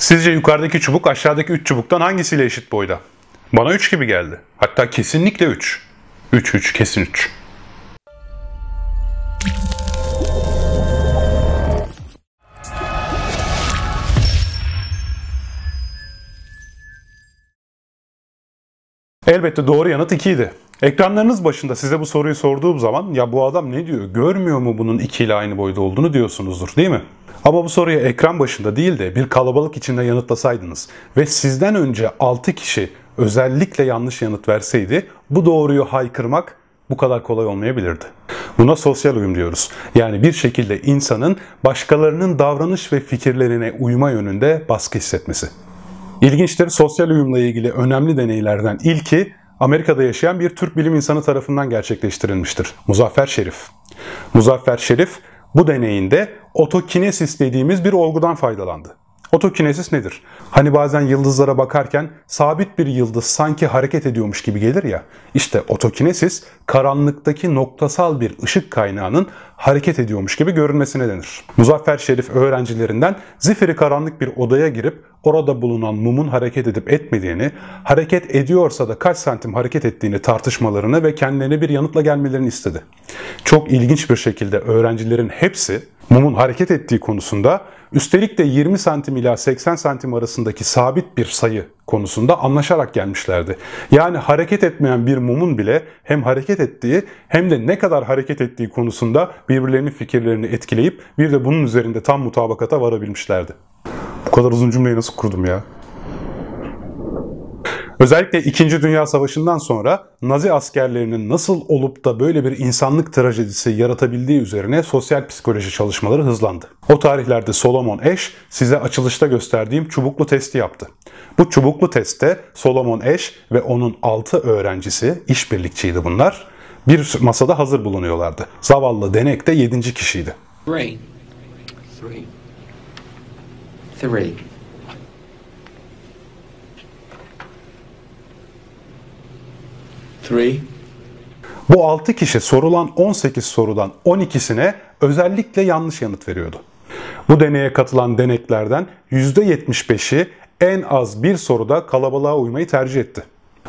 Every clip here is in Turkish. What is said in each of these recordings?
Sizce yukarıdaki çubuk aşağıdaki 3 çubuktan hangisiyle eşit boyda? Bana 3 gibi geldi. Hatta kesinlikle 3. 3 3 kesin 3. Elbette doğru yanıt 2 idi. Ekranlarınız başında size bu soruyu sorduğum zaman ya bu adam ne diyor? Görmüyor mu bunun 2 ile aynı boyda olduğunu diyorsunuzdur değil mi? Ama bu soruyu ekran başında değil de bir kalabalık içinde yanıtlasaydınız ve sizden önce 6 kişi özellikle yanlış yanıt verseydi bu doğruyu haykırmak bu kadar kolay olmayabilirdi. Buna sosyal uyum diyoruz. Yani bir şekilde insanın başkalarının davranış ve fikirlerine uyma yönünde baskı hissetmesi. İlginçtir, sosyal uyumla ilgili önemli deneylerden ilki Amerika'da yaşayan bir Türk bilim insanı tarafından gerçekleştirilmiştir. Muzaffer Şerif. Muzaffer Şerif bu deneyinde otokinesis dediğimiz bir olgudan faydalandı. Otokinesis nedir? Hani bazen yıldızlara bakarken sabit bir yıldız sanki hareket ediyormuş gibi gelir ya. İşte otokinesis karanlıktaki noktasal bir ışık kaynağının hareket ediyormuş gibi görünmesine denir. Muzaffer Şerif öğrencilerinden zifiri karanlık bir odaya girip orada bulunan mumun hareket edip etmediğini, hareket ediyorsa da kaç santim hareket ettiğini tartışmalarını ve kendilerine bir yanıtla gelmelerini istedi. Çok ilginç bir şekilde öğrencilerin hepsi mumun hareket ettiği konusunda üstelik de 20 santim ila 80 santim arasındaki sabit bir sayı konusunda anlaşarak gelmişlerdi. Yani hareket etmeyen bir mumun bile hem hareket ettiği hem de ne kadar hareket ettiği konusunda birbirlerinin fikirlerini etkileyip bir de bunun üzerinde tam mutabakata varabilmişlerdi. Bu kadar uzun cümleyi nasıl kurdum ya? Özellikle 2. Dünya Savaşı'ndan sonra Nazi askerlerinin nasıl olup da böyle bir insanlık trajedisi yaratabildiği üzerine sosyal psikoloji çalışmaları hızlandı. O tarihlerde Solomon Esch size açılışta gösterdiğim çubuklu testi yaptı. Bu çubuklu testte Solomon Esch ve onun 6 öğrencisi, işbirlikçiydi bunlar, bir masada hazır bulunuyorlardı. Zavallı denek de 7. kişiydi. Three. Three. Three. Bu 6 kişi sorulan 18 sorudan 12'sine özellikle yanlış yanıt veriyordu. Bu deneye katılan deneklerden %75'i en az bir soruda kalabalığa uymayı tercih etti.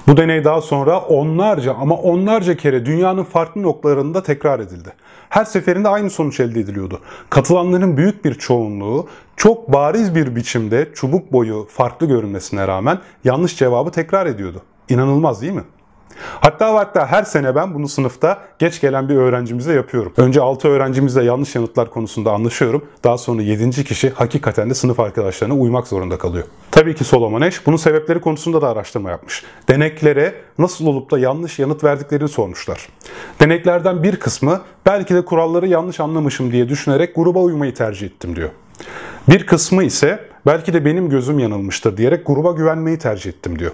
Bu deney daha sonra onlarca ama onlarca kere dünyanın farklı noktalarında tekrar edildi. Her seferinde aynı sonuç elde ediliyordu. Katılanların büyük bir çoğunluğu çok bariz bir biçimde çubuk boyu farklı görünmesine rağmen yanlış cevabı tekrar ediyordu. İnanılmaz değil mi? Hatta hatta her sene ben bunu sınıfta geç gelen bir öğrencimize yapıyorum. Önce 6 öğrencimizle yanlış yanıtlar konusunda anlaşıyorum. Daha sonra 7. kişi hakikaten de sınıf arkadaşlarına uymak zorunda kalıyor. Tabii ki Solomon Eş bunun sebepleri konusunda da araştırma yapmış. Deneklere nasıl olup da yanlış yanıt verdiklerini sormuşlar. Deneklerden bir kısmı belki de kuralları yanlış anlamışım diye düşünerek gruba uymayı tercih ettim diyor. Bir kısmı ise belki de benim gözüm yanılmıştır diyerek gruba güvenmeyi tercih ettim diyor.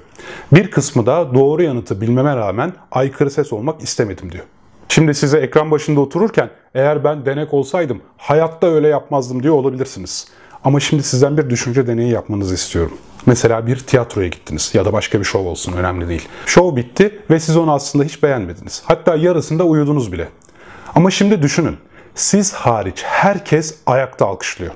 Bir kısmı da doğru yanıtı bilmeme rağmen aykırı ses olmak istemedim diyor. Şimdi size ekran başında otururken eğer ben denek olsaydım hayatta öyle yapmazdım diyor olabilirsiniz. Ama şimdi sizden bir düşünce deneyi yapmanızı istiyorum. Mesela bir tiyatroya gittiniz ya da başka bir şov olsun önemli değil. Şov bitti ve siz onu aslında hiç beğenmediniz. Hatta yarısında uyudunuz bile. Ama şimdi düşünün. Siz hariç herkes ayakta alkışlıyor.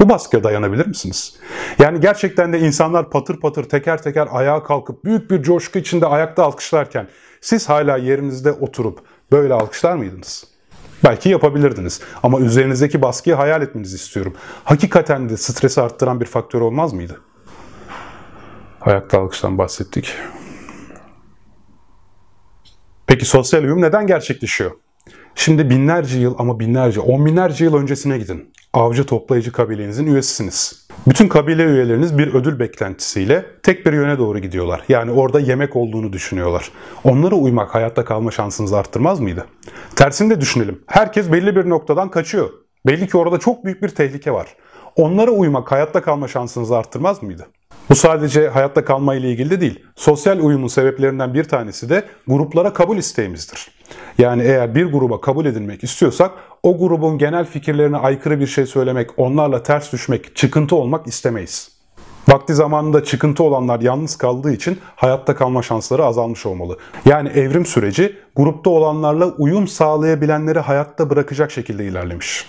Bu baskıya dayanabilir misiniz? Yani gerçekten de insanlar patır patır teker teker ayağa kalkıp büyük bir coşku içinde ayakta alkışlarken siz hala yerinizde oturup böyle alkışlar mıydınız? Belki yapabilirdiniz ama üzerinizdeki baskıyı hayal etmenizi istiyorum. Hakikaten de stresi arttıran bir faktör olmaz mıydı? Ayakta alkıştan bahsettik. Peki sosyal uyum neden gerçekleşiyor? Şimdi binlerce yıl ama binlerce, on binlerce yıl öncesine gidin avcı toplayıcı kabilenizin üyesisiniz. Bütün kabile üyeleriniz bir ödül beklentisiyle tek bir yöne doğru gidiyorlar. Yani orada yemek olduğunu düşünüyorlar. Onlara uymak hayatta kalma şansınızı arttırmaz mıydı? Tersini de düşünelim. Herkes belli bir noktadan kaçıyor. Belli ki orada çok büyük bir tehlike var. Onlara uymak hayatta kalma şansınızı arttırmaz mıydı? Bu sadece hayatta kalma ile ilgili de değil. Sosyal uyumun sebeplerinden bir tanesi de gruplara kabul isteğimizdir. Yani eğer bir gruba kabul edilmek istiyorsak o grubun genel fikirlerine aykırı bir şey söylemek, onlarla ters düşmek, çıkıntı olmak istemeyiz. Vakti zamanında çıkıntı olanlar yalnız kaldığı için hayatta kalma şansları azalmış olmalı. Yani evrim süreci grupta olanlarla uyum sağlayabilenleri hayatta bırakacak şekilde ilerlemiş.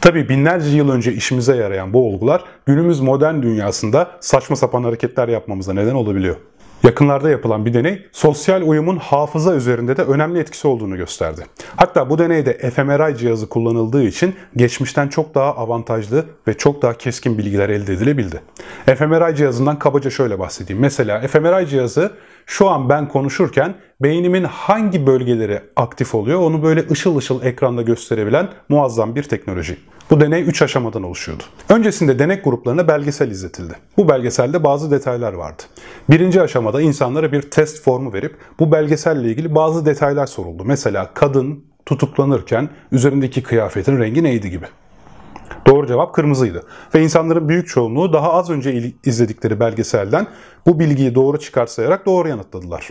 Tabi binlerce yıl önce işimize yarayan bu olgular günümüz modern dünyasında saçma sapan hareketler yapmamıza neden olabiliyor yakınlarda yapılan bir deney sosyal uyumun hafıza üzerinde de önemli etkisi olduğunu gösterdi. Hatta bu deneyde fMRI cihazı kullanıldığı için geçmişten çok daha avantajlı ve çok daha keskin bilgiler elde edilebildi. fMRI cihazından kabaca şöyle bahsedeyim. Mesela fMRI cihazı şu an ben konuşurken beynimin hangi bölgeleri aktif oluyor onu böyle ışıl ışıl ekranda gösterebilen muazzam bir teknoloji. Bu deney 3 aşamadan oluşuyordu. Öncesinde denek gruplarına belgesel izletildi. Bu belgeselde bazı detaylar vardı. Birinci aşamada insanlara bir test formu verip bu belgeselle ilgili bazı detaylar soruldu. Mesela kadın tutuklanırken üzerindeki kıyafetin rengi neydi gibi. Doğru cevap kırmızıydı. Ve insanların büyük çoğunluğu daha az önce izledikleri belgeselden bu bilgiyi doğru çıkarsayarak doğru yanıtladılar.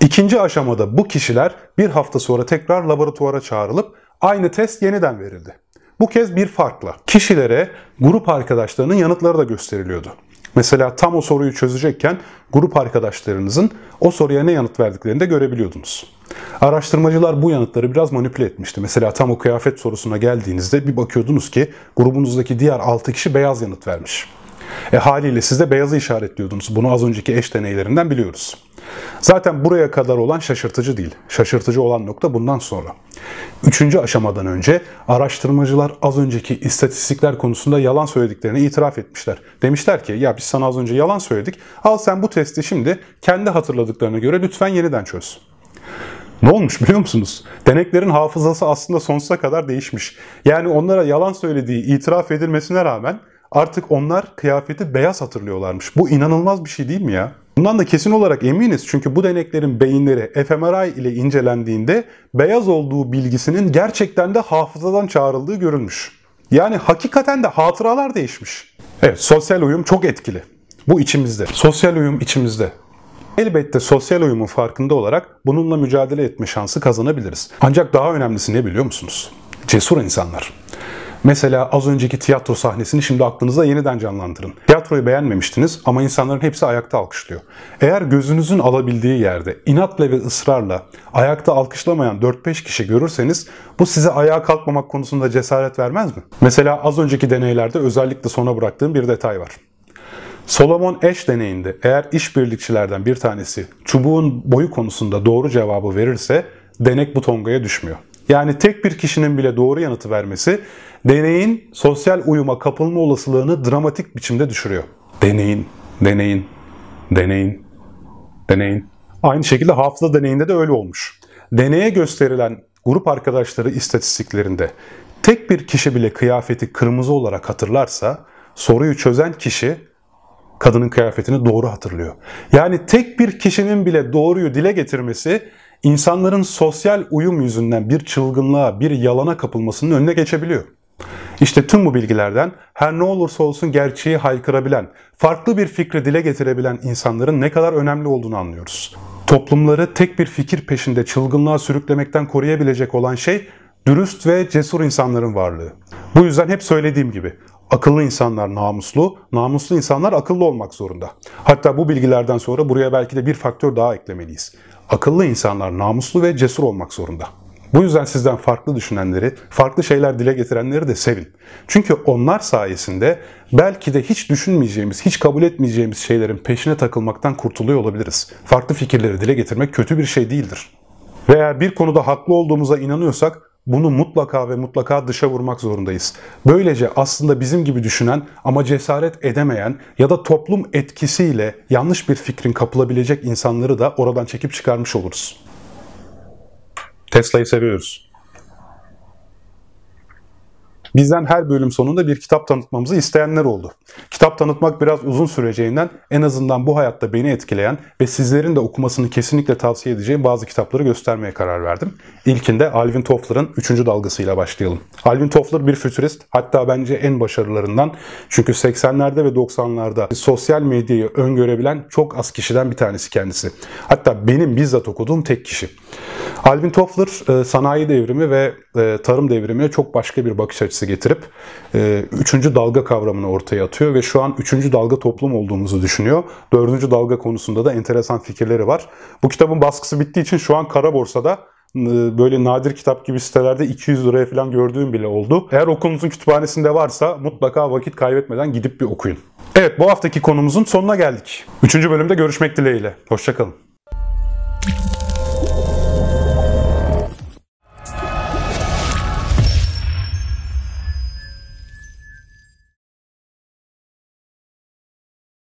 İkinci aşamada bu kişiler bir hafta sonra tekrar laboratuvara çağrılıp aynı test yeniden verildi. Bu kez bir farkla. Kişilere grup arkadaşlarının yanıtları da gösteriliyordu. Mesela tam o soruyu çözecekken grup arkadaşlarınızın o soruya ne yanıt verdiklerini de görebiliyordunuz. Araştırmacılar bu yanıtları biraz manipüle etmişti. Mesela tam o kıyafet sorusuna geldiğinizde bir bakıyordunuz ki grubunuzdaki diğer 6 kişi beyaz yanıt vermiş. E haliyle siz de beyazı işaretliyordunuz. Bunu az önceki eş deneylerinden biliyoruz. Zaten buraya kadar olan şaşırtıcı değil. Şaşırtıcı olan nokta bundan sonra. Üçüncü aşamadan önce araştırmacılar az önceki istatistikler konusunda yalan söylediklerini itiraf etmişler. Demişler ki ya biz sana az önce yalan söyledik. Al sen bu testi şimdi kendi hatırladıklarına göre lütfen yeniden çöz. Ne olmuş biliyor musunuz? Deneklerin hafızası aslında sonsuza kadar değişmiş. Yani onlara yalan söylediği itiraf edilmesine rağmen artık onlar kıyafeti beyaz hatırlıyorlarmış. Bu inanılmaz bir şey değil mi ya? Bundan da kesin olarak eminiz çünkü bu deneklerin beyinleri fMRI ile incelendiğinde beyaz olduğu bilgisinin gerçekten de hafızadan çağrıldığı görülmüş. Yani hakikaten de hatıralar değişmiş. Evet sosyal uyum çok etkili. Bu içimizde. Sosyal uyum içimizde. Elbette sosyal uyumun farkında olarak bununla mücadele etme şansı kazanabiliriz. Ancak daha önemlisi ne biliyor musunuz? Cesur insanlar. Mesela az önceki tiyatro sahnesini şimdi aklınıza yeniden canlandırın. Tiyatroyu beğenmemiştiniz ama insanların hepsi ayakta alkışlıyor. Eğer gözünüzün alabildiği yerde inatla ve ısrarla ayakta alkışlamayan 4-5 kişi görürseniz bu size ayağa kalkmamak konusunda cesaret vermez mi? Mesela az önceki deneylerde özellikle sona bıraktığım bir detay var. Solomon Eş deneyinde eğer işbirlikçilerden bir tanesi çubuğun boyu konusunda doğru cevabı verirse denek bu tongaya düşmüyor. Yani tek bir kişinin bile doğru yanıtı vermesi deneyin sosyal uyuma kapılma olasılığını dramatik biçimde düşürüyor. Deneyin, deneyin, deneyin, deneyin. Aynı şekilde hafıza deneyinde de öyle olmuş. Deneye gösterilen grup arkadaşları istatistiklerinde tek bir kişi bile kıyafeti kırmızı olarak hatırlarsa soruyu çözen kişi kadının kıyafetini doğru hatırlıyor. Yani tek bir kişinin bile doğruyu dile getirmesi insanların sosyal uyum yüzünden bir çılgınlığa, bir yalana kapılmasının önüne geçebiliyor. İşte tüm bu bilgilerden her ne olursa olsun gerçeği haykırabilen, farklı bir fikri dile getirebilen insanların ne kadar önemli olduğunu anlıyoruz. Toplumları tek bir fikir peşinde çılgınlığa sürüklemekten koruyabilecek olan şey dürüst ve cesur insanların varlığı. Bu yüzden hep söylediğim gibi akıllı insanlar namuslu, namuslu insanlar akıllı olmak zorunda. Hatta bu bilgilerden sonra buraya belki de bir faktör daha eklemeliyiz. Akıllı insanlar namuslu ve cesur olmak zorunda. Bu yüzden sizden farklı düşünenleri, farklı şeyler dile getirenleri de sevin. Çünkü onlar sayesinde belki de hiç düşünmeyeceğimiz, hiç kabul etmeyeceğimiz şeylerin peşine takılmaktan kurtuluyor olabiliriz. Farklı fikirleri dile getirmek kötü bir şey değildir. Veya bir konuda haklı olduğumuza inanıyorsak bunu mutlaka ve mutlaka dışa vurmak zorundayız. Böylece aslında bizim gibi düşünen ama cesaret edemeyen ya da toplum etkisiyle yanlış bir fikrin kapılabilecek insanları da oradan çekip çıkarmış oluruz. Tesla'yı seviyoruz. Bizden her bölüm sonunda bir kitap tanıtmamızı isteyenler oldu. Kitap tanıtmak biraz uzun süreceğinden en azından bu hayatta beni etkileyen ve sizlerin de okumasını kesinlikle tavsiye edeceğim bazı kitapları göstermeye karar verdim. İlkinde Alvin Toffler'ın 3. dalgasıyla başlayalım. Alvin Toffler bir fütürist, hatta bence en başarılarından. Çünkü 80'lerde ve 90'larda sosyal medyayı öngörebilen çok az kişiden bir tanesi kendisi. Hatta benim bizzat okuduğum tek kişi. Alvin Toffler e, sanayi devrimi ve e, tarım devrimine çok başka bir bakış açısı gerekçesi getirip e, üçüncü dalga kavramını ortaya atıyor ve şu an üçüncü dalga toplum olduğumuzu düşünüyor. Dördüncü dalga konusunda da enteresan fikirleri var. Bu kitabın baskısı bittiği için şu an kara borsada e, böyle nadir kitap gibi sitelerde 200 liraya falan gördüğüm bile oldu. Eğer okulunuzun kütüphanesinde varsa mutlaka vakit kaybetmeden gidip bir okuyun. Evet bu haftaki konumuzun sonuna geldik. Üçüncü bölümde görüşmek dileğiyle. Hoşçakalın.